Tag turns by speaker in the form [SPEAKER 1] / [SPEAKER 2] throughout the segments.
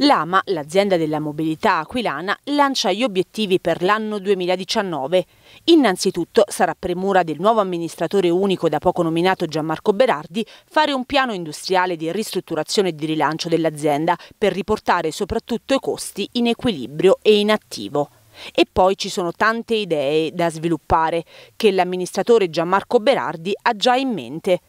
[SPEAKER 1] L'AMA, l'azienda della mobilità aquilana, lancia gli obiettivi per l'anno 2019. Innanzitutto sarà premura del nuovo amministratore unico da poco nominato Gianmarco Berardi fare un piano industriale di ristrutturazione e di rilancio dell'azienda per riportare soprattutto i costi in equilibrio e in attivo. E poi ci sono tante idee da sviluppare che l'amministratore Gianmarco Berardi ha già in mente.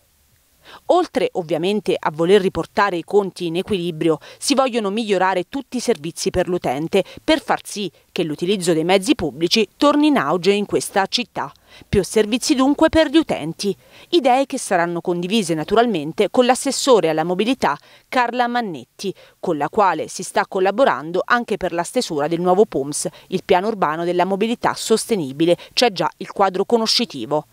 [SPEAKER 1] Oltre ovviamente a voler riportare i conti in equilibrio, si vogliono migliorare tutti i servizi per l'utente per far sì che l'utilizzo dei mezzi pubblici torni in auge in questa città. Più servizi dunque per gli utenti, idee che saranno condivise naturalmente con l'assessore alla mobilità Carla Mannetti, con la quale si sta collaborando anche per la stesura del nuovo POMS, il piano urbano della mobilità sostenibile, c'è già il quadro conoscitivo.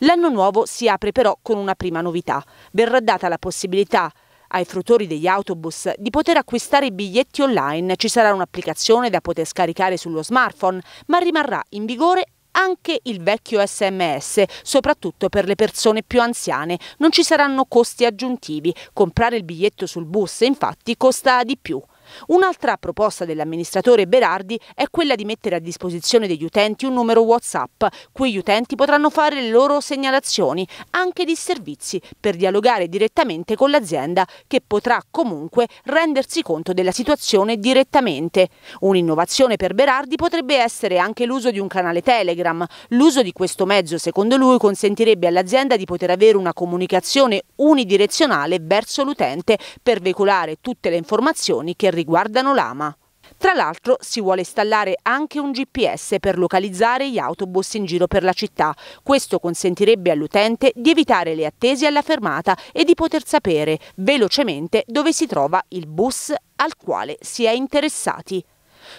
[SPEAKER 1] L'anno nuovo si apre però con una prima novità. Verrà data la possibilità ai fruttori degli autobus di poter acquistare i biglietti online. Ci sarà un'applicazione da poter scaricare sullo smartphone, ma rimarrà in vigore anche il vecchio sms, soprattutto per le persone più anziane. Non ci saranno costi aggiuntivi. Comprare il biglietto sul bus infatti costa di più. Un'altra proposta dell'amministratore Berardi è quella di mettere a disposizione degli utenti un numero WhatsApp, cui gli utenti potranno fare le loro segnalazioni, anche di servizi, per dialogare direttamente con l'azienda, che potrà comunque rendersi conto della situazione direttamente. Un'innovazione per Berardi potrebbe essere anche l'uso di un canale Telegram. L'uso di questo mezzo, secondo lui, consentirebbe all'azienda di poter avere una comunicazione unidirezionale verso l'utente per veicolare tutte le informazioni che riguardano l'AMA. Tra l'altro si vuole installare anche un GPS per localizzare gli autobus in giro per la città. Questo consentirebbe all'utente di evitare le attese alla fermata e di poter sapere velocemente dove si trova il bus al quale si è interessati.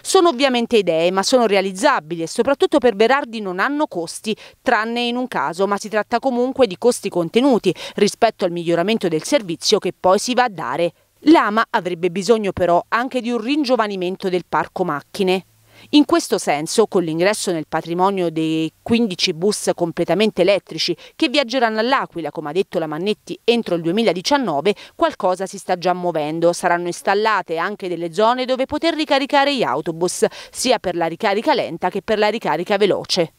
[SPEAKER 1] Sono ovviamente idee, ma sono realizzabili e soprattutto per Berardi non hanno costi, tranne in un caso, ma si tratta comunque di costi contenuti rispetto al miglioramento del servizio che poi si va a dare. L'AMA avrebbe bisogno però anche di un ringiovanimento del parco macchine. In questo senso, con l'ingresso nel patrimonio dei 15 bus completamente elettrici che viaggeranno all'Aquila, come ha detto la Mannetti, entro il 2019, qualcosa si sta già muovendo. Saranno installate anche delle zone dove poter ricaricare gli autobus, sia per la ricarica lenta che per la ricarica veloce.